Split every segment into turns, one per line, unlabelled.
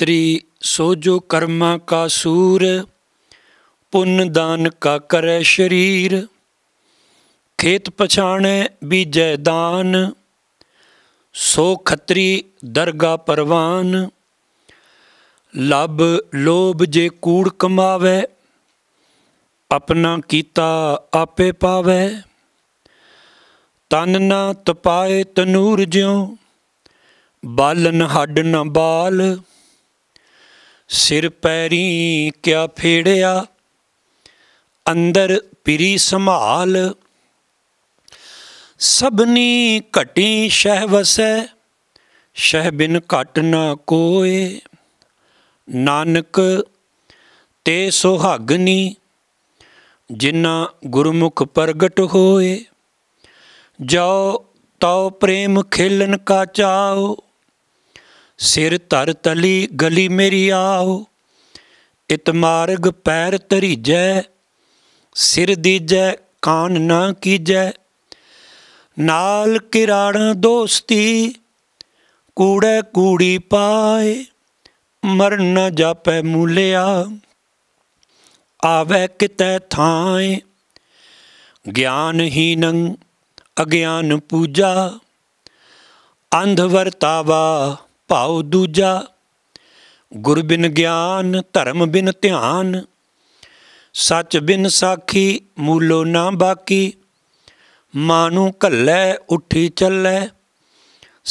ਸੋ ਸੋਜੋ ਕਰਮਾ ਕਾ ਸੂਰ ਪੁੰਨ ਦਾਨ ਕਾ ਕਰੈ ਸ਼ਰੀਰ ਖੇਤ ਪਛਾਣੈ ਬੀਜੈ ਦਾਨ ਸੋ ਖਤਰੀ ਦਰਗਾ ਪਰਵਾਨ ਲਬ ਲੋਭ ਜੇ ਕੂੜ ਕਮਾਵੇ ਆਪਣਾ ਕੀਤਾ ਆਪੇ ਪਾਵੇ ਤਨ ਨਾ ਤਪਾਏ ਤਨੂਰ ਜਿਉ ਬਾਲਨ ਹੱਡ ਨ ਬਾਲ ਸਿਰ ਪੈਰੀ ਕਿਆ ਫੇੜਿਆ ਅੰਦਰ ਪਿਰੀ ਸੰਭਾਲ ਸਭਨੀ ਘਟੀ ਸ਼ਹਿ ਵਸੈ ਸ਼ਹਿ ਬਿਨ ਘਟ ਨਾ ਕੋਏ ਨਾਨਕ ਤੇ ਸੁਹਾਗਨੀ ਜਿਨ੍ਹਾਂ ਗੁਰਮੁਖ ਪ੍ਰਗਟ ਹੋਏ ਜੋ ਤਉ ਪ੍ਰੇਮ ਖੇਲਨ ਕਾ ਚਾਓ ਸਿਰ ਧਰ ਤਲੀ ਗਲੀ ਮੇਰੀ ਆਓ ਇਤ ਮਾਰਗ ਪੈਰ ਤਰੀਜੈ ਸਿਰ ਦੀਜੈ ਕਾਨ ਨਾ ਕੀਜੈ ਨਾਲ ਕਿਰਾਣ ਦੋਸਤੀ ਕੂੜੇ ਕੂੜੀ ਪਾਏ ਮਰਨ ਨ ਜਾਪੈ ਮੂਲਿਆ ਆਵੇ ਗਿਆਨ ਹੀ ਗਿਆਨਹੀਨੰ ਅਗਿਆਨ ਪੂਜਾ ਅੰਧ ਵਰਤਾਵਾ ਭਾਉ ਦੂਜਾ ਗੁਰ ਬਿਨ ਗਿਆਨ ਧਰਮ ਬਿਨ ਧਿਆਨ ਸੱਚ ਬਿਨ ਸਾਖੀ ਮੂਲੋ ਨਾ ਬਾਕੀ ਮਾਨੂ ਕੱਲੈ ਉੱਠੀ ਚੱਲੈ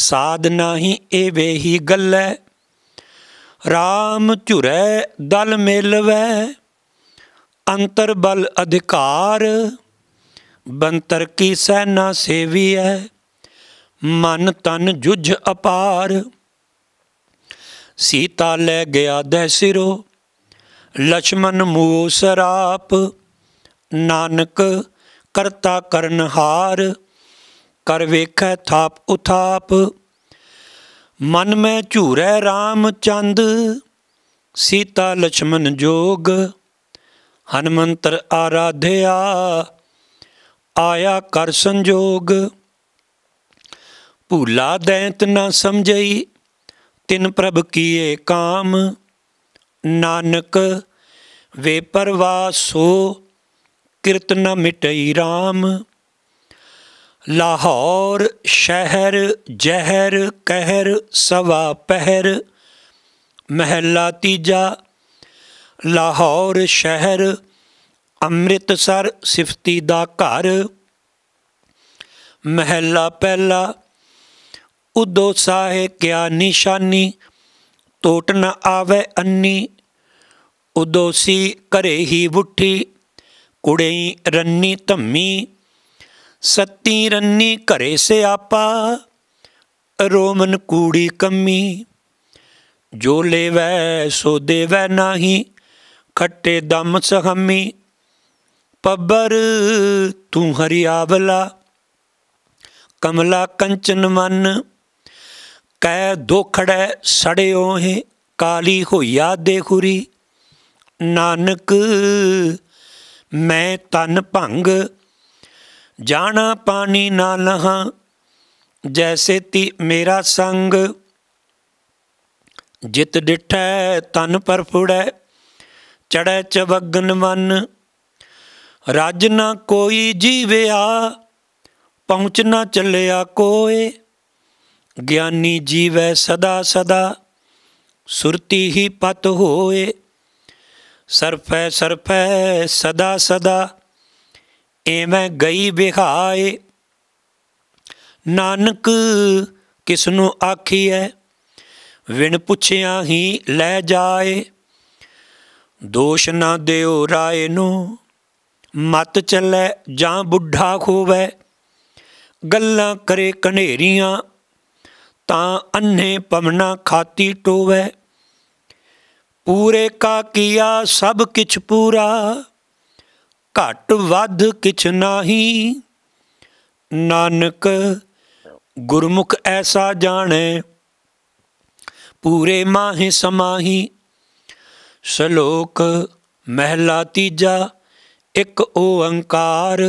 ਸਾਧ ਨਾਹੀ ਏ ਵੇਹੀ ਗੱਲੈ RAM ਝੁਰੈ ਦਲ ਮਿਲਵੈ ਅੰਤਰ ਬਲ ਅਧਿਕਾਰ ਬੰਤਰ ਕੀ ਸੈਨਾ ਸੇਵੀਐ ਮਨ ਤਨ ਜੁਝ ਅਪਾਰ ਸੀਤਾ ਲੈ ਗਿਆ ਦਹਿ ਸਿਰੋ ਲక్ష్మణ ਮੂਹ ਸਰਾਪ ਨਾਨਕ ਕਰਤਾ ਕਰਨਹਾਰ ਕਰ ਵੇਖੈ ਥਾਪ ਉਥਾਪ ਮਨ ਮੈਂ ਝੂਰੈ RAM ਚੰਦ ਸੀਤਾ ਲక్ష్మణ ਜੋਗ ਹਨਮੰਤਰ ਆਰਾਧਿਆ ਆਇਆ ਕਰ ਸੰਜੋਗ ਭੂਲਾ ਦੈਂਤ ਨਾ ਸਮਝਈ ਤਿਨ ਪ੍ਰਭ ਕੀਏ ਕਾਮ ਨਾਨਕ ਵੇ ਪਰਵਾਸੋ ਸੋ ਕਿਰਤ ਨ ਮਿਟਈ RAM ਲਾਹੌਰ ਸ਼ਹਿਰ ਜ਼ਹਿਰ ਕਹਿਰ ਸਵਾ ਪਹਿਰ ਮਹਿਲਾ ਤੀਜਾ ਲਾਹੌਰ ਸ਼ਹਿਰ ਅੰਮ੍ਰਿਤਸਰ ਸਿਫਤੀ ਦਾ ਘਰ ਮਹਿਲਾ ਪਹਿਲਾ ਉਦੋ ਸਾਹੇ ਕਿਆ ਨਿਸ਼ਾਨੀ ਟੋਟ ਨ ਆਵੇ ਅੰਨੀ ਉਦੋ ਸੀ ਕਰੇ ਹੀ ਬੁੱਠੀ ਕੁੜਈ ਰੰਨੀ ਧੰਮੀ ਸੱਤੀ ਰੰਨੀ ਘਰੇ ਸਿਆਪਾ ਰੋਮਨ ਕੂੜੀ ਕੰਮੀ ਜੋ ਲੇਵੈ ਸੋ ਦੇਵੈ ਨਾਹੀ ਖੱਟੇ ਦਮ ਸਹੰਮੀ ਪੱਬਰ ਤੂੰ ਹਰੀਆਵਲਾ ਕਮਲਾ ਕੰਚਨ ਮਨ ਕੈ ਦੋਖੜੈ ਸੜਿਓ ਹੈ ਕਾਲੀ ਹੋਇਆ ਦੇਖੁਰੀ ਨਾਨਕ ਮੈਂ ਤਨ ਭੰਗ ਜਾਣਾ ਪਾਣੀ ਨਾ ਲਹਾ ਜੈਸੇ ਤੀ ਮੇਰਾ ਸੰਗ ਜਿਤ ਡਿਠੈ ਤਨ ਪਰ ਫੁੜੈ ਚੜੈ ਚਵਗਨ ਮਨ ਰਜ ਨਾ ਕੋਈ ਜੀਵਿਆ ਪਹੁੰਚ ਨਾ ਚੱਲਿਆ ਕੋਏ ਗਿਆਨੀ ਜੀਵੈ ਸਦਾ ਸਦਾ ਸੁਰਤੀ ਹੀ ਪਤ ਹੋਏ ਸਰਫੈ ਸਰਫੈ ਸਦਾ ਸਦਾ ਐਵੇਂ ਗਈ ਬਿਹਾਏ ਨਾਨਕ ਕਿਸ ਨੂੰ ਆਖੀਐ ਵਿਣ ਪੁੱਛਿਆ ਹੀ ਲੈ ਜਾਏ ਦੋਸ਼ ਨਾ ਦਿਓ ਰਾਏ ਨੂੰ ਮਤ ਚੱਲੇ ਜਾਂ ਬੁੱਢਾ ਖੋਵੇ ਗੱਲਾਂ ਕਰੇ ਕਨੇਰੀਆਂ ਤਾਂ ਅੰਨੇ ਪਮਨਾ ਖਾਤੀ ਟੋਵੇ ਪੂਰੇ ਕਾ ਕੀਆ ਸਭ ਕਿਛ ਪੂਰਾ ਘਟ ਵੱਧ ਕਿਛ ਨਾਹੀ ਨਾਨਕ ਗੁਰਮੁਖ ਐਸਾ ਜਾਣੈ ਪੂਰੇ ਮਾਹੇ ਸਮਾਹੀ ਸ਼ਲੋਕ ਮਹਿਲਾ ਤੀਜਾ ਇੱਕ ਓੰਕਾਰ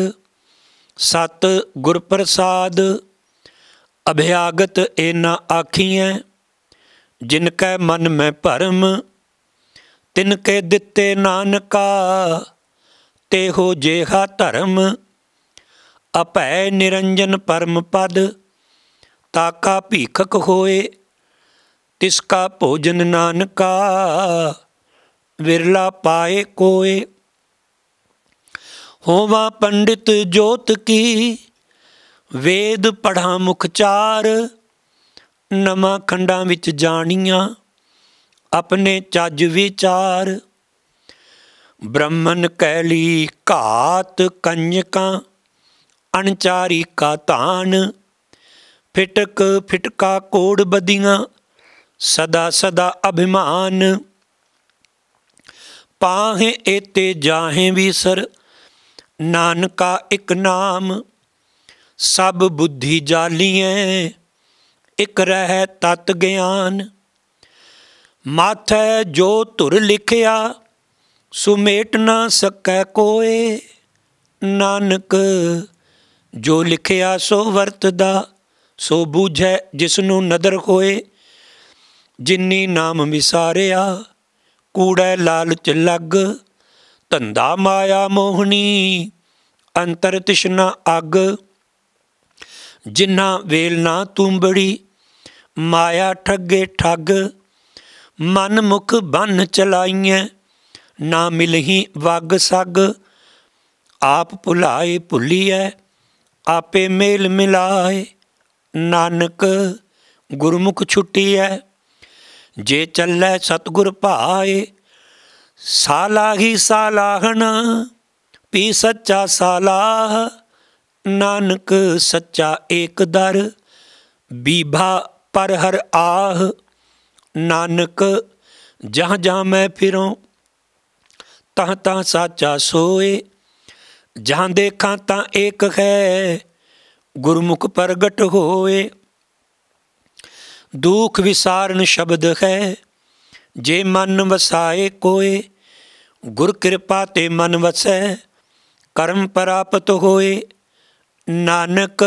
ਸਤ ਗੁਰ ਪ੍ਰਸਾਦ ਅਭਿਆਗਤ ਇਨਾ ਆਖੀਐ ਜਿਨ ਕੈ ਮਨ ਮੈਂ ਭਰਮ ਤਿਨ ਕੈ ਦਿੱਤੇ ਨਾਨਕਾ ਤੇ ਹੋ ਜੇਹਾ ਧਰਮ ਅਪੈ ਨਿਰੰਜਨ ਪਰਮ ਪਦ ਤਾਕਾ ਭੀਖਕ ਹੋਏ ਤਿਸ ਕਾ ਭੋਜਨ ਨਾਨਕਾ ਵਿਰਲਾ ਪਾਏ ਕੋਏ ਹੋਵਾ ਪੰਡਿਤ ਜੋਤ ਕੀ ਵੇਦ ਪੜਾ ਮੁਖ ਚਾਰ ਨਵਾਂ ਖੰਡਾਂ ਵਿੱਚ ਜਾਣੀਆਂ ਆਪਣੇ ਚੱਜ ਵਿਚਾਰ ਬ੍ਰਹਮਨ ਕਹਿ ਲਈ ਘਾਤ ਕੰਜਕਾਂ ਅਣਚਾਰੀ ਕਾ ਤਾਨ ਫਿਟਕ ਫਿਟਕਾ ਕੋੜ ਬਦੀਆਂ ਸਦਾ ਸਦਾ ਅਭਿਮਾਨ ਪਾਹੇ ਏਤੇ ਜਾਹੇ ਵੀ ਸਰ ਨਾਨਕਾ ਇੱਕ ਨਾਮ ਸਭ ਬੁੱਧੀ ਜਾਲੀਐ ਇਕ ਰਹਿ ਤਤ ਗਿਆਨ ਮਾਥੈ ਜੋ ਧੁਰ ਲਿਖਿਆ ਸੁਮੇਟ ਨਾ ਸਕੈ ਕੋਏ ਨਾਨਕ ਜੋ ਲਿਖਿਆ ਸੋ ਵਰਤਦਾ ਸੋ ਬੂਝੈ ਜਿਸ ਨੂੰ ਨਦਰ ਹੋਏ ਜਿਨੀ ਨਾਮ ਵਿਸਾਰਿਆ ਕੂੜੈ ਲਾਲਚ ਲੱਗ ਧੰਦਾ ਮਾਇਆ ਮੋਹਣੀ ਅੰਤਰ ਤਿਸ਼ਨਾ ਅਗ ਜਿਨ੍ਹਾਂ ਵੇਲ ਨਾ ਤੂੰਬੜੀ ਮਾਇਆ ਠੱਗੇ ਠੱਗ ਮਨ ਮੁਖ ਬੰਨ ਚਲਾਈਐ ਨਾ ਮਿਲਹੀ ਵਗ ਸਗ ਆਪ ਭੁਲਾਏ ਭੁੱਲੀਐ ਆਪੇ ਮੇਲ ਮਿਲਾਏ ਨਾਨਕ ਗੁਰਮੁਖ ਛੁੱਟੀਐ ਜੇ ਚੱਲੈ ਸਤਗੁਰ ਭਾਏ ਸਾਲਾਹੀ ਸਾਲਾਹਣ ਪੀ ਸੱਚਾ ਸਾਲਾਹ ਨਾਨਕ ਸੱਚਾ ਏਕ ਦਰ ਬੀਭਾ ਪਰ ਹਰ ਆਹ ਨਾਨਕ ਜਹ ਜਾਂ ਮੈਂ ਫਿਰਾਂ ਤਹ ਤਾ ਸੱਚਾ ਸੋਏ ਜਹਾਂ ਦੇਖਾਂ ਤਾਂ ਏਕ ਹੈ ਗੁਰਮੁਖ ਪ੍ਰਗਟ ਹੋਏ ਦੁਖ ਵਿਸਾਰਨ ਸ਼ਬਦ ਹੈ ਜੇ ਮਨ ਵਸਾਏ ਕੋਏ ਗੁਰ ਕਿਰਪਾ ਤੇ ਮਨ ਵਸੈ ਕਰਮ ਪ੍ਰਾਪਤ ਹੋਏ ਨਾਨਕ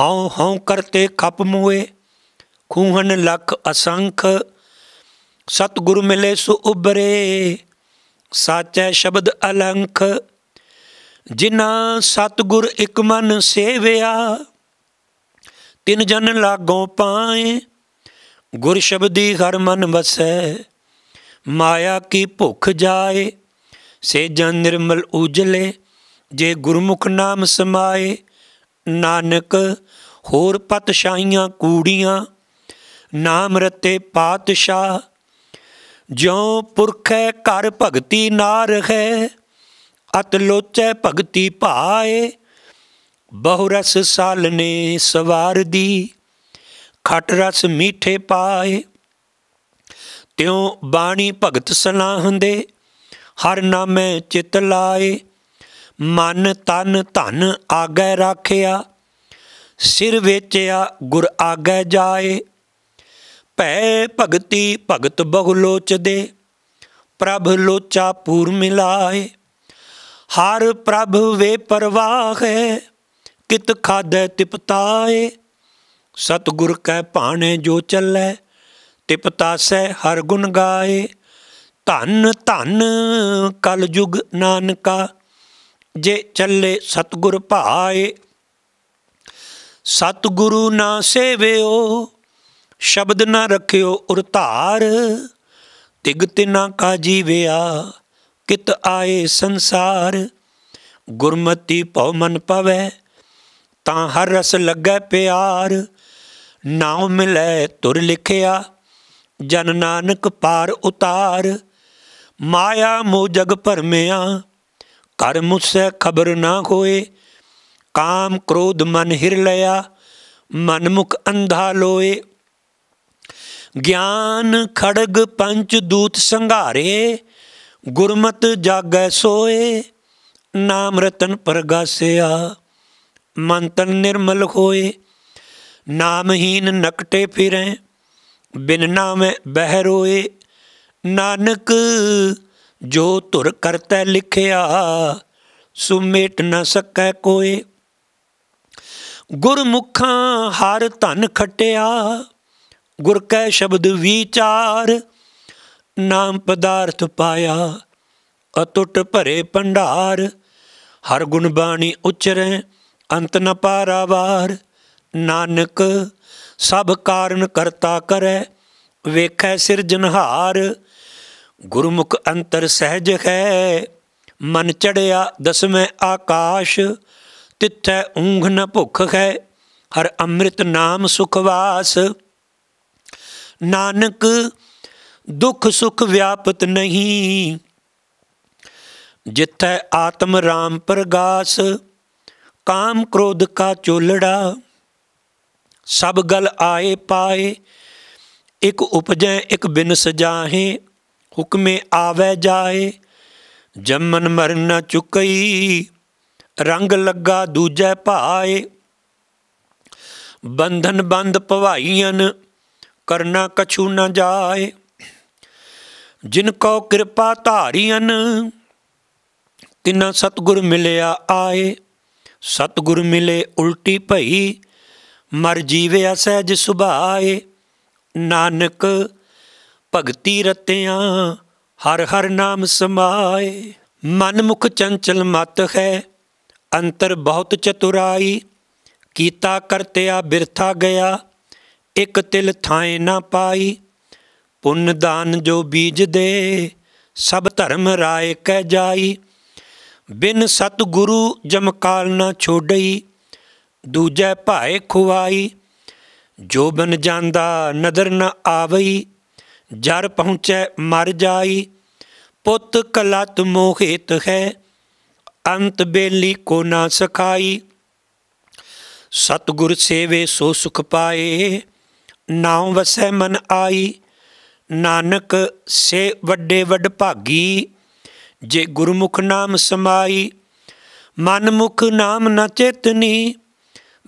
ਹਉ ਹਉ ਕਰਤੇ ਖਪ ਮੂਏ ਖੂਹਨ ਲਖ ਅਸੰਖ ਸਤਗੁਰ ਮਿਲੇ ਸੁ ਉਬਰੇ ਸਾਚੈ ਸ਼ਬਦ ਅਲੰਖ ਜਿਨਾ ਸਤਗੁਰ ਇਕ ਮਨ ਸੇਵਿਆ ਤਿਨ ਜਨ ਲਾਗੋਂ ਪਾਏ ਗੁਰ ਸ਼ਬਦੀ ਹਰ ਮਨ ਵਸੈ ਮਾਇਆ ਕੀ ਭੁਖ ਜਾਏ ਸੇ ਜਨ ਨਿਰਮਲ ਉਜਲੇ ਜੇ ਗੁਰਮੁਖ ਨਾਮ ਸਮਾਏ ਨਾਨਕ ਹੋਰ ਪਤਸ਼ਾਹੀਆਂ ਕੂੜੀਆਂ ਨਾਮ ਰਤੇ ਪਾਤਸ਼ਾਹ ਜਿਉ ਪੁਰਖੈ ਘਰ ਭਗਤੀ ਨਾਰ ਹੈ ਅਤ ਲੋਚੈ ਭਗਤੀ ਭਾਏ ਬਹੁ ਰਸ ਸਾਲ ਨੇ ਸਵਾਰ ਦੀ ਖਟ ਰਸ ਮੀਠੇ ਪਾਏ ਤਿਉ ਬਾਣੀ ਭਗਤ ਸਲਾਹੰਦੇ ਹਰ ਨਾਮੈ ਚਿਤ ਲਾਏ मन तन धन आगै राख्या सिर वेचया गुर आगै जाए भय भगती भगत बहुलोच दे प्रभ लोचा पूर मिलाए हर प्रभ वे परवाह है कित खाद तिपताए सतगुर कै पाने जो चले तिपता सह हर गुण गाए धन धन कल युग नानका ਜੇ ਚੱਲੇ ਸਤਗੁਰ ਭਾਏ ਸਤਗੁਰੂ ਨਾ ਸੇਵਿਓ ਸ਼ਬਦ ਨਾ ਰਖਿਓ ਉਰਤਾਰ ਤਿਗਤ ਨਾ ਕਾ ਜੀਵਿਆ ਕਿਤ ਆਏ ਸੰਸਾਰ ਗੁਰਮਤੀ ਭਉ ਮਨ ਪਵੈ ਤਾਂ ਹਰ ਰਸ ਲੱਗੈ ਪਿਆਰ ਨਾਮ ਮਿਲੈ ਤੁਰ ਲਿਖਿਆ ਜਨ ਨਾਨਕ ਪਾਰ ਉਤਾਰ ਮਾਇਆ ਮੋ ਜਗ ਭਰਮਿਆ ਕਰ ਮੁਸੈ ਖਬਰ ਨਾ ਹੋਏ ਕਾਮ ਕ੍ਰੋਧ ਮਨ ਹਿਰ ਲਿਆ ਮਨ ਮੁਖ ਅੰਧਾ ਲੋਏ ਗਿਆਨ ਖੜਗ ਪੰਚ ਦੂਤ ਸੰਘਾਰੇ ਗੁਰਮਤ ਜਾਗੈ ਸੋਏ ਨਾਮ ਰਤਨ ਪ੍ਰਗਾਸਿਆ ਮਨ ਤਨ ਨਿਰਮਲ ਹੋਏ ਨਾਮਹੀਨ ਨਕਟੇ ਫਿਰੈ ਬਿਨ ਨਾਮੈ ਬਹਿ ਰੋਏ ਨਾਨਕ ਜੋ ਧੁਰ ਕਰਤੈ ਲਿਖਿਆ ਸੁਮੇਟ ਨਾ ਸਕੈ ਕੋਏ ਗੁਰਮੁਖਾਂ ਹਰ ਧਨ ਖਟਿਆ ਗੁਰ ਕੈ ਸ਼ਬਦ ਵਿਚਾਰ ਨਾਮ ਪਦਾਰਥ ਪਾਇਆ ਅਟੁੱਟ ਭਰੇ ਭੰਡਾਰ ਹਰ ਗੁਣ ਬਾਣੀ ਉਚਰੈ ਅੰਤ ਨ ਪਾਰਾਵਾਰ ਨਾਨਕ ਸਭ ਕਾਰਨ ਕਰਤਾ ਕਰੈ ਵੇਖੈ ਸਿਰਜਨਹਾਰ ਗੁਰਮੁਖ ਅੰਤਰ ਸਹਿਜ ਹੈ ਮਨ ਚੜਿਆ ਦਸਵੇਂ ਆਕਾਸ਼ ਤਿੱਥੈ ਊਂਘ ਨ ਭੁੱਖ ਹੈ ਹਰ ਅੰਮ੍ਰਿਤ ਨਾਮ ਸੁਖਵਾਸ ਨਾਨਕ ਦੁਖ ਸੁਖ ਵਿਆਪਤ ਨਹੀਂ ਜਿੱਥੈ ਆਤਮ ਰਾਮ ਪ੍ਰਗਾਸ ਕਾਮ ਕ੍ਰੋਧ ਕਾ ਚੋਲੜਾ ਸਭ ਗਲ ਆਏ ਪਾਏ ਇਕ ਉਪਜੈ ਇਕ ਬਿਨ ਸਜਾਹੇ ਹੁਕਮੇ ਆਵੇ ਜਾਏ ਜੰਮਨ ਮਰਨ ਨਾ ਚੁਕਈ ਰੰਗ ਲੱਗਾ ਦੂਜੇ ਭਾਏ ਬੰਧਨ ਬੰਦ ਭਵਾਈਆਂ ਕਰਨਾ ਕਛੂ ਨਾ ਜਾਏ ਜਿਨ ਕੋ ਕਿਰਪਾ ਧਾਰੀਆਂ ਤਿਨਾ ਸਤਗੁਰ ਮਿਲਿਆ ਆਏ ਸਤਗੁਰ ਮਿਲੇ ਉਲਟੀ ਭਈ ਮਰ ਜੀਵੇ ਅਸਹਿਜ ਸੁਭਾਏ ਨਾਨਕ ਭਗਤੀ ਰਤਿਆਂ ਹਰ ਹਰ ਨਾਮ ਸਮਾਏ ਮਨ ਮੁਖ ਚੰਚਲ ਮਤ ਹੈ ਅੰਤਰ ਬਹੁਤ ਚਤੁਰਾਈ ਕੀਤਾ ਕਰਤਿਆ ਬਿਰਥਾ ਗਿਆ ਇਕ ਤਿਲ ਥਾਏ ਨਾ ਪਾਈ ਪੁੰਨ ਦਾਨ ਜੋ ਬੀਜ ਦੇ ਸਭ ਧਰਮ ਰਾਏ ਕਹਿ ਜਾਈ ਬਿਨ ਸਤ ਗੁਰੂ ਜਮਕਾਲ ਨਾ ਛੋੜਈ ਦੂਜੈ ਭਾਏ ਖੁਆਈ ਜੋ ਬਨ ਜਾਂਦਾ ਨਦਰ ਨਾ ਆਵਈ ਜਰ ਪਹੁੰਚੈ ਮਰ ਜਾਈ ਪੁੱਤ ਕਲਤ ਮੋਹਿਤ ਹੈ ਅੰਤ ਬੇਲੀ ਕੋ ਨਾ ਸਖਾਈ ਸਤਗੁਰ ਸੇਵੇ ਸੋ ਸੁਖ ਪਾਏ ਨਾਮ ਵਸੈ ਮਨ ਆਈ ਨਾਨਕ ਸੇ ਵੱਡੇ ਵੱਡ ਭਾਗੀ ਜੇ ਗੁਰਮੁਖ ਨਾਮ ਸਮਾਈ ਮਨ ਮੁਖ ਨਾਮ ਨ ਚੇਤਨੀ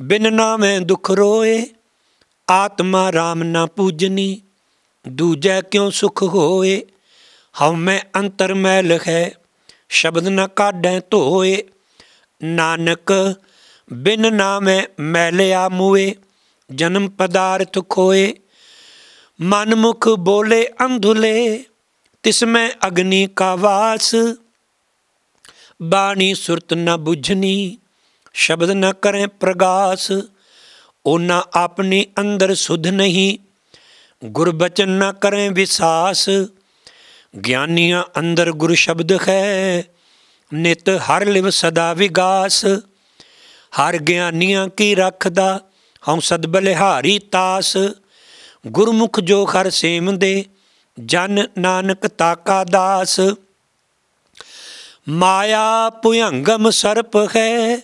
ਬਿਨ ਨਾਮੈ ਦੁਖ ਰੋਏ ਆਤਮਾ RAM ਨਾ ਪੂਜਨੀ ਦੂਜੈ ਕਿਉ ਸੁਖ ਹੋਏ ਹਉ ਮੈਂ ਅੰਤਰ ਮੈਲ ਹੈ ਸ਼ਬਦ ਨ ਕਾਢੈ ਧੋਏ ਨਾਨਕ ਬਿਨ ਨਾਮੈ ਮੈਲਿਆ ਮੂਏ ਜਨਮ ਪਦਾਰਥ ਖੋਏ ਮਨ ਮੁਖ ਬੋਲੇ ਅੰਧੁਲੇ ਤਿਸ ਮੈਂ ਅਗਨੀ ਕਾ ਵਾਸ ਬਾਣੀ ਸੁਰਤ ਨ 부ਝਨੀ ਸ਼ਬਦ ਨ ਕਰੇ ਪ੍ਰਗਾਸ ਉਹਨਾ ਆਪਣੀ ਅੰਦਰ ਸੁਧ ਨਹੀਂ ਗੁਰਬਚਨ ਨਾ ਕਰੇ ਵਿਸਾਸ ਗਿਆਨੀਆਂ ਅੰਦਰ ਗੁਰ ਸ਼ਬਦ ਹੈ ਨਿਤ ਹਰ ਲਿਵ ਸਦਾ ਵਿਗਾਸ ਹਰ ਗਿਆਨੀਆਂ ਕੀ ਰੱਖਦਾ ਹਉ ਸਦ ਬਲਿਹਾਰੀ ਤਾਸ ਗੁਰਮੁਖ ਜੋ ਹਰ ਸੇਮਦੇ ਜਨ ਨਾਨਕ ਤਾਕਾ ਦਾਸ ਮਾਇਆ ਪੁਯੰਗਮ ਸਰਪ ਹੈ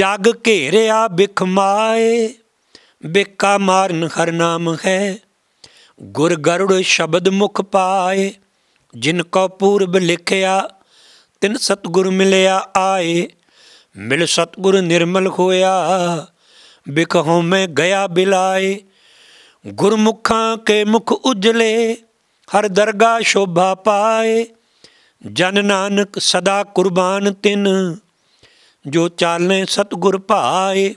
ਜਗ ਘੇਰਿਆ ਬਿਖਮਾਏ ਬਿਕਾ ਮਾਰਨ ਹਰ ਨਾਮ ਹੈ ਗੁਰ ਗਰੁੜ ਸ਼ਬਦ ਮੁਖ ਪਾਏ ਜਿਨ ਕੋ ਪੂਰਬ ਲਿਖਿਆ ਤਿਨ ਸਤਗੁਰ ਮਿਲਿਆ ਆਏ ਮਿਲ ਸਤਗੁਰ ਨਿਰਮਲ ਹੋਇਆ ਬਿਕਹੋਂ ਮੈਂ ਗਿਆ ਬਿਲਾਏ ਗੁਰਮੁਖਾਂ ਕੇ ਮੁਖ ਉਜਲੇ ਹਰ ਦਰਗਾ ਸ਼ੋਭਾ ਪਾਏ ਜਨ ਨਾਨਕ ਸਦਾ ਕੁਰਬਾਨ ਤਿਨ ਜੋ ਚਾਲੇ ਸਤਗੁਰ ਭਾਏ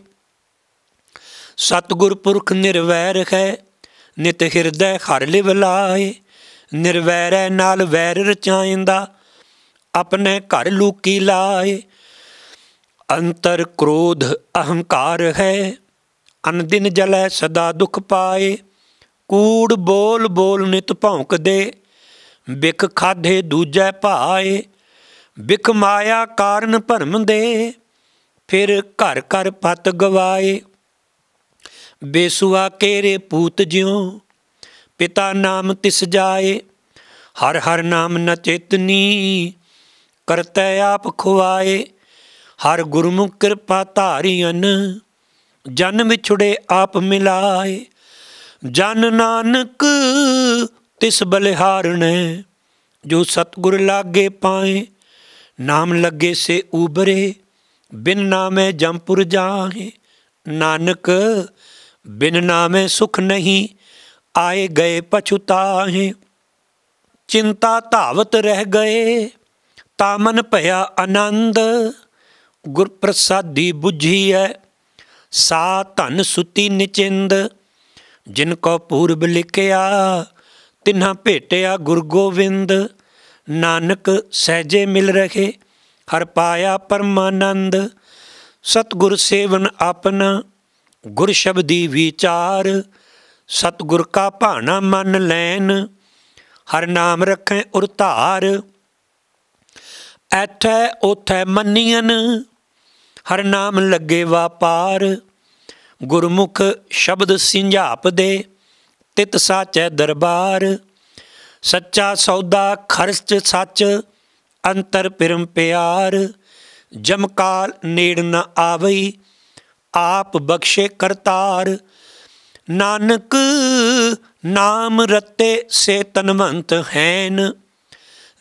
ਸਤਗੁਰ ਪੁਰਖ ਨਿਰਵੈਰ ਹੈ ਨਿਤ ਹਿਰਦੈ ਹਰ ਲਿਵ ਲਾਏ ਨਿਰਵੈਰੈ ਨਾਲ ਵੈਰ ਰਚਾਇੰਦਾ ਆਪਣੇ ਘਰ ਲੂਕੀ ਲਾਏ ਅੰਤਰ ਕ੍ਰੋਧ ਅਹੰਕਾਰ ਹੈ ਅਨਦਿਨ ਜਲੈ ਸਦਾ ਦੁਖ ਪਾਏ ਕੂੜ ਬੋਲ ਬੋਲ ਨਿਤ ਭੌਂਕਦੇ ਬਿਖ ਖਾਧੇ ਦੂਜੈ ਭਾਏ ਬਿਖ ਮਾਇਆ ਕਾਰਨ ਭਰਮ ਦੇ ਫਿਰ ਘਰ ਘਰ ਪਤ ਗਵਾਏ ਬੇਸੁਆ ਕੇਰੇ ਪੂਤ ਜਿਉ ਪਿਤਾ ਨਾਮ ਤਿਸ ਜਾਏ ਹਰ ਹਰ ਨਾਮ ਨ ਚੇਤਨੀ ਕਰਤੈ ਆਪ ਖੁਆਏ ਹਰ ਗੁਰਮੁਖ ਕਿਰਪਾ ਧਾਰੀਅਨ ਜਨ ਵਿਛੜੇ ਆਪ ਮਿਲਾਏ ਜਨ ਨਾਨਕ ਤਿਸ ਬਲਿਹਾਰਣੈ ਜੋ ਸਤਗੁਰ ਲਾਗੇ ਪਾਏ ਨਾਮ ਲੱਗੇ ਸੇ ਉਬਰੇ ਬਿਨ ਨਾਮੇ ਜੰਪੁਰ ਜਾਹੇ ਨਾਨਕ बिन नामे सुख नहीं आए गए पछुताहे चिंता तावत रह गए तामन भया आनंद गुर प्रसादी बुझी है सा धन सुति निचिंद जिनको पूर्व लिखया तिन्हा भेटिया गुर गोविंद नानक सहजे मिल रहे हर पाया परमानंद सतगुर सेवन अपना ਗੁਰ ਸ਼ਬਦੀ ਵਿਚਾਰ ਸਤਗੁਰ ਕਾ ਭਾਣਾ ਮੰਨ ਲੈਨ ਹਰ ਨਾਮ ਰੱਖੇ ਉਰ ਧਾਰ ਉਥੇ ਮੰਨੀਆਂ ਹਰ ਨਾਮ ਲੱਗੇ ਵਾਪਾਰ ਗੁਰਮੁਖ ਸ਼ਬਦ ਸਿੰਝਾਪ ਦੇ ਤਿਤ ਸਾਚੈ ਦਰਬਾਰ ਸੱਚਾ ਸੌਦਾ ਖਰਚ ਸੱਚ ਅੰਤਰ ਪਰਮ ਪਿਆਰ ਜਮਕਾਲ ਨੇੜ ਨ ਆਵਈ ਆਪ ਬਖਸ਼ੇ ਕਰਤਾਰ ਨਾਨਕ ਨਾਮ ਰਤੇ ਸੇ ਤਨਵੰਤ ਹੈਨ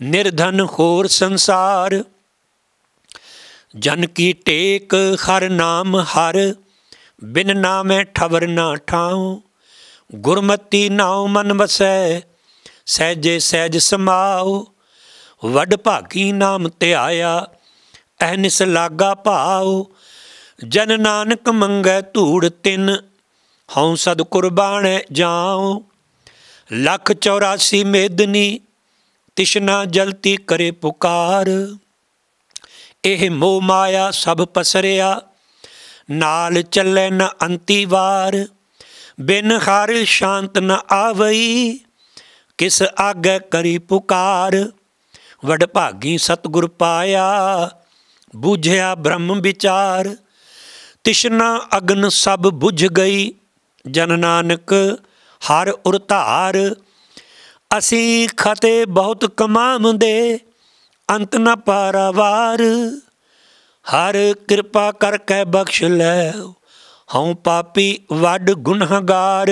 ਨਿਰਧਨ ਹੋਰ ਸੰਸਾਰ ਜਨ ਕੀ ਟੇਕ ਹਰ ਨਾਮ ਹਰ ਬਿਨ ਨਾਮੇ ਠਵਰ ਨਾ ਠਾਉ ਗੁਰਮਤੀ ਨਾਉ ਮਨ ਵਸੈ ਸਹਿਜੇ ਸਹਿਜ ਸਮਾਉ ਵੱਡ ਭਾਗੀ ਨਾਮ ਧਿਆਇਆ ਐਨਿਸ ਲਾਗਾ ਭਾਉ ਜਨ ਨਾਨਕ ਮੰਗੈ ਧੂੜ ਤਿੰਨ ਹਉ ਸਦ ਕੁਰਬਾਨੈ ਜਾਉ ਲਖ 84 ਮੇਦਨੀ ਤਿਸ਼ਨਾ ਜਲਤੀ ਕਰੇ ਪੁਕਾਰ ਇਹ ਮੋ ਮਾਇਆ ਸਭ ਪਸਰਿਆ ਨਾਲ ਚੱਲੈ ਨ ਅੰਤੀ ਵਾਰ ਬਿਨ ਹਰ ਸ਼ਾਂਤ ਨ ਆਵਈ ਕਿਸ ਆਗੇ ਕਰੀ ਪੁਕਾਰ ਵਡ ਭਾਗੀ ਸਤਗੁਰ ਪਾਇਆ ਬੁਝਿਆ ਬ੍ਰਹਮ ਵਿਚਾਰ ਤਿਸ਼ਨਾ ਅਗਨ ਸਭ ਬੁਝ ਗਈ ਜਨ ਨਾਨਕ ਹਰ ਉਰਤਾਰ ਅਸੀਂ ਖਤੇ ਬਹੁਤ ਕਮਾਉਂਦੇ ਅੰਤ ਨ ਪਾਰਾਵਾਰ ਹਰ ਕਿਰਪਾ ਕਰਕੇ ਬਖਸ਼ ਲੈ ਹਉ ਪਾਪੀ ਵੱਡ ਗੁਨਾਹਗਾਰ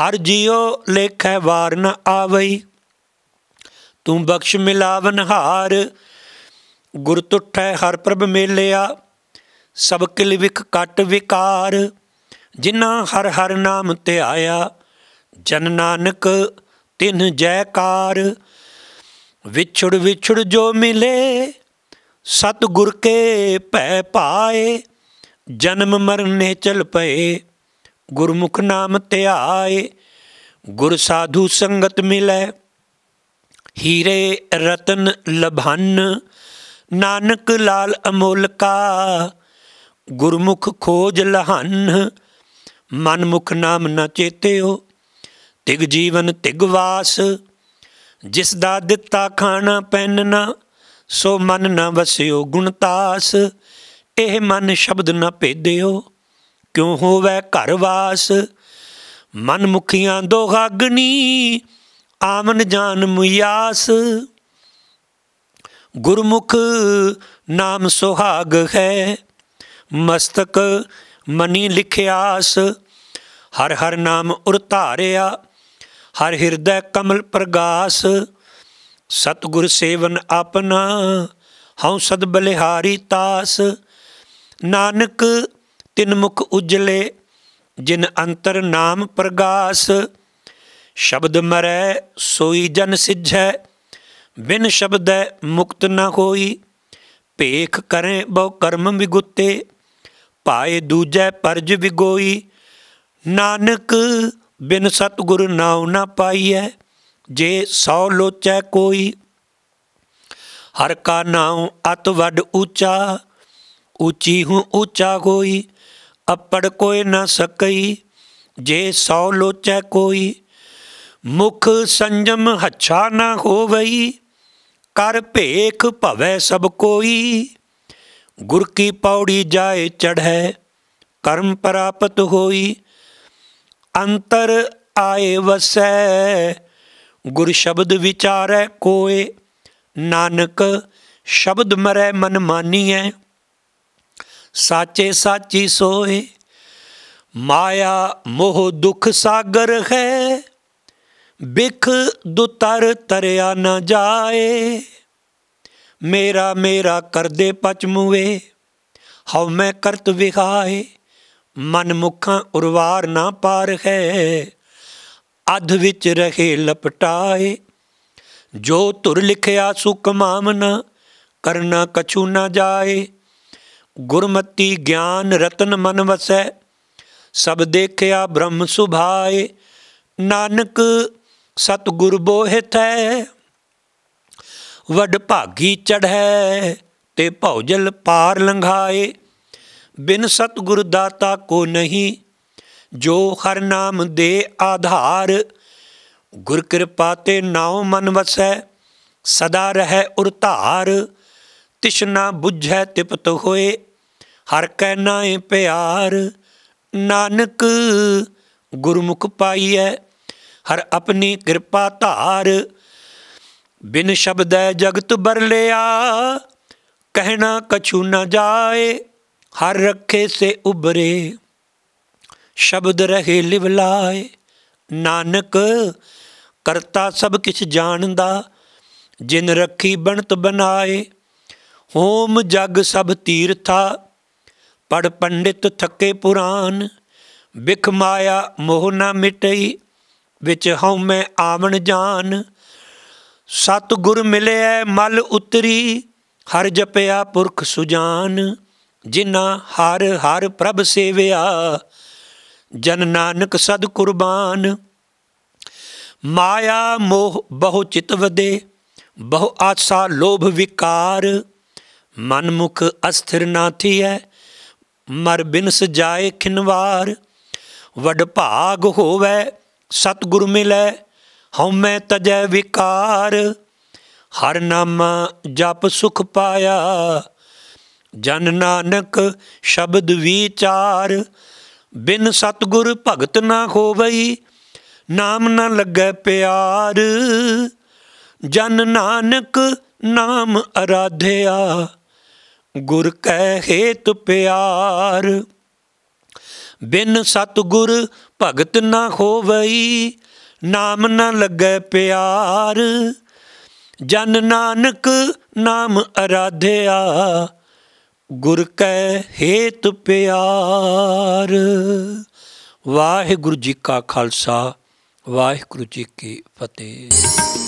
ਹਰ ਜਿਉ ਲੇਖੈ ਵਾਰ ਨ ਆਵਈ ਤੂੰ ਬਖਸ਼ ਮਿਲਾਵਨ ਹਾਰ ਗੁਰ ਤੁਠੈ ਹਰ ਪ੍ਰਭ ਮੇਲਿਆ ਸਭ ਕਿਲ ਵਿਖ ਕਟ ਵਿਕਾਰ ਜਿਨ੍ਹਾਂ ਹਰ ਹਰ ਨਾਮ ਆਇਆ ਜਨ ਨਾਨਕ ਤਿਨ ਜੈਕਾਰ ਵਿਛੜ ਵਿਛੜ ਜੋ ਮਿਲੇ ਸਤ ਗੁਰ ਕੇ ਭੈ ਪਾਏ ਜਨਮ ਮਰਨੇ ਚਲ ਪਏ ਗੁਰਮੁਖ ਨਾਮ ਧਿਆਏ ਗੁਰ ਸਾਧੂ ਸੰਗਤ ਮਿਲੇ ਹੀਰੇ ਰਤਨ ਲਭਨ ਨਾਨਕ ਲਾਲ ਅਮੋਲਕਾ ਗੁਰਮੁਖ ਖੋਜ ਲਹਨ ਮਨਮੁਖ ਨਾਮ ਨਾ ਚੇਤਿਓ ਤਿਗ ਜੀਵਨ ਤਿਗ ਵਾਸ ਜਿਸ ਦਾ ਦਿੱਤਾ ਖਾਣਾ ਪੈਨਣਾ ਸੋ ਮਨ ਨ ਵਸਿਓ ਗੁਣਤਾਸ ਇਹ ਮਨ ਸ਼ਬਦ ਨ ਭੇਦਿਓ ਕਿਉ ਹੋਵੇ ਘਰ ਵਾਸ ਮਨ ਮੁਖੀਆਂ ਦੋਹਾਗਨੀ ਆਮਨ ਜਾਨ ਮੁਯਾਸ ਗੁਰਮੁਖ ਨਾਮ ਸੁਹਾਗ ਹੈ ਮਸਤਕ ਮਨੀ ਲਿਖਿਆਸ ਹਰ ਹਰ ਨਾਮ ਉਰ ਧਾਰਿਆ ਹਰ ਹਿਰਦੈ ਕਮਲ ਪ੍ਰਗਾਸ ਸਤਗੁਰ ਸੇਵਨ ਆਪਣਾ ਹਉ ਸਦ ਬਲਿਹਾਰੀ ਤਾਸ ਨਾਨਕ ਤਿਨ ਮੁਖ ਉਜਲੇ ਜਿਨ ਅੰਤਰ ਨਾਮ ਪ੍ਰਗਾਸ ਸ਼ਬਦ ਮਰੈ ਸੋਈ ਜਨ ਸਿਝੈ ਬਿਨ ਸ਼ਬਦੈ ਮੁਕਤ ਨ ਹੋਈ ਭੇਖ ਕਰੇ ਬਹੁ ਕਰਮ ਵਿਗੁੱਤੇ ਪਾਏ ਦੂਜੈ ਪਰਜ ਵਿਗੋਈ ਨਾਨਕ ਬਿਨ ਸਤਗੁਰ ਨਾਉ ਨਾ ਪਾਈਐ ਜੇ ਸੌ ਲੋਚੈ ਕੋਈ ਹਰ ਕਾ ਨਾਉ ਅਤ ਵੱਡ ਉੱਚਾ ਉੱਚੀ ਹੂੰ ਉੱਚਾ ਹੋਈ ਅਪੜ ਕੋਈ ਨਾ ਸਕਈ ਜੇ ਸੌ ਲੋਚੈ ਕੋਈ ਮੁਖ ਸੰਜਮ ਹੱਛਾ ਨਾ ਹੋਵਈ ਕਰ ਭੇਖ ਭਵੈ ਸਭ ਕੋਈ ਗੁਰ ਕੀ ਪੌੜੀ ਜਾਏ ਚੜ੍ਹੈ ਕਰਮ ਪ੍ਰਾਪਤ ਹੋਈ ਅੰਤਰ ਆਏ ਵਸੈ ਗੁਰ ਸ਼ਬਦ ਵਿਚਾਰੈ ਕੋਏ ਨਾਨਕ ਸ਼ਬਦ ਮਰੈ ਮਨ ਮਾਨੀਐ ਸਾਚੇ ਸਾਚੀ ਸੋਏ ਮਾਇਆ ਮੋਹ ਦੁਖ ਸਾਗਰ ਹੈ ਬਿਖ ਦੁਤਰ ਤਰਿਆ ਨਾ ਜਾਏ ਮੇਰਾ ਮੇਰਾ ਕਰਦੇ ਪਚਮੂਏ ਹਉ ਮੈਂ ਕਰਤ ਵਿਖਾਏ ਮਨ ਮੁਖਾਂ ਉਰਵਾਰ ਨਾ ਪਾਰ ਹੈ ਅਧ ਵਿੱਚ ਰਹੇ ਲਪਟਾਏ ਜੋ ਤੁਰ ਲਿਖਿਆ ਸੁਖ ਮਾਮਨ ਕਰਨਾ ਕਛੂ ਨਾ ਜਾਏ ਗੁਰਮਤੀ ਗਿਆਨ ਰਤਨ ਮਨ ਵਸੈ ਸਭ ਦੇਖਿਆ ਬ੍ਰਹਮ ਸੁਭਾਏ ਨਾਨਕ ਸਤਗੁਰ ਬੋਹਿਤੈ ਵਡ ਭਾਗੀ ਚੜ੍ਹੈ ਤੇ ਭੌਜਲ ਪਾਰ ਲੰਘਾਏ ਬਿਨ ਸਤਗੁਰ ਦਾਤਾ ਕੋ ਨਹੀਂ ਜੋ ਹਰ ਨਾਮ ਦੇ ਆਧਾਰ ਗੁਰ ਕਿਰਪਾ ਤੇ ਨਾਉ ਮਨ ਵਸੈ ਸਦਾ ਰਹੈ ਉਰਧਾਰ ਤਿਸ਼ਨਾ 부ਝੈ ਤਿਪਤ ਹੋਏ ਹਰ ਕੈ ਨਾਏ ਪਿਆਰ ਨਾਨਕ ਗੁਰਮੁਖ ਪਾਈਐ ਹਰ ਆਪਣੀ ਕਿਰਪਾ ਧਾਰ ਬਿਨ ਸ਼ਬਦ ਹੈ ਜਗਤ ਬਰਲਿਆ ਕਹਿਣਾ ਕਛੂ ਨਾ ਜਾਏ ਹਰ ਰੱਖੇ ਸੇ ਉਬਰੇ ਸ਼ਬਦ ਰਹੇ ਲਿਵ ਲਾਏ ਨਾਨਕ ਕਰਤਾ ਸਭ ਕਿਛ ਜਾਣਦਾ ਜਿਨ ਰੱਖੀ ਬਣਤ ਬਨਾਏ ਹੋਮ ਜਗ ਸਭ ਤੀਰਥਾ ਪੜ ਪੰਡਿਤ ਥੱਕੇ ਪੁਰਾਨ ਵਿਖ ਮਾਇਆ ਮੋਹ ਨਾ ਮਿਟਈ ਵਿੱਚ ਹਉ ਮੈਂ ਆਵਣ ਜਾਨ ਸਤ ਗੁਰ ਮਿਲਿਆ ਮਲ ਉਤਰੀ ਹਰ ਜਪਿਆ ਪੁਰਖ ਸੁਜਾਨ ਜਿਨ੍ਹਾਂ ਹਰ ਹਰ ਪ੍ਰਭ ਸੇਵਿਆ ਜਨ ਨਾਨਕ ਸਦ ਕੁਰਬਾਨ ਮਾਇਆ ਮੋਹ ਬਹੁ ਚਿਤ ਵਦੇ ਬਹੁ ਆਸਾ ਲੋਭ ਵਿਕਾਰ ਮਨਮੁਖ ਅਸਥਿਰ ਨਾ ਥੀਐ ਮਰ ਬਿਨਸ ਜਾਏ ਖਿਨਵਾਰ ਵਡ ਭਾਗ ਹੋਵੇ ਸਤਗੁਰ ਮਿਲੇ ਹਉਮੈ ਤਜੈ ਵਿਕਾਰ ਹਰ ਨਾਮ ਜਪ ਸੁਖ ਪਾਇਆ ਜਨ ਨਾਨਕ ਸ਼ਬਦ ਵਿਚਾਰ ਬਿਨ ਸਤਗੁਰ ਭਗਤ ਨਾ ਹੋਵਈ ਨਾਮ ਨਾ ਲੱਗੈ ਪਿਆਰ ਜਨ ਨਾਨਕ ਨਾਮ ਅਰਾਧਿਆ ਗੁਰ ਕੈ ਹੇਤ ਪਿਆਰ ਬਿਨ ਸਤਗੁਰ ਭਗਤ ਨਾ ਹੋਵਈ ਨਾਮ ਨਾ ਲੱਗੇ ਪਿਆਰ ਜਨ ਨਾਨਕ ਨਾਮ ਅਰਾਧਿਆ ਗੁਰ ਕੈ ਹੇਤ ਪਿਆਰ ਵਾਹਿਗੁਰੂ ਜੀ ਕਾ ਖਾਲਸਾ ਵਾਹਿਗੁਰੂ ਜੀ ਕੀ ਫਤਿਹ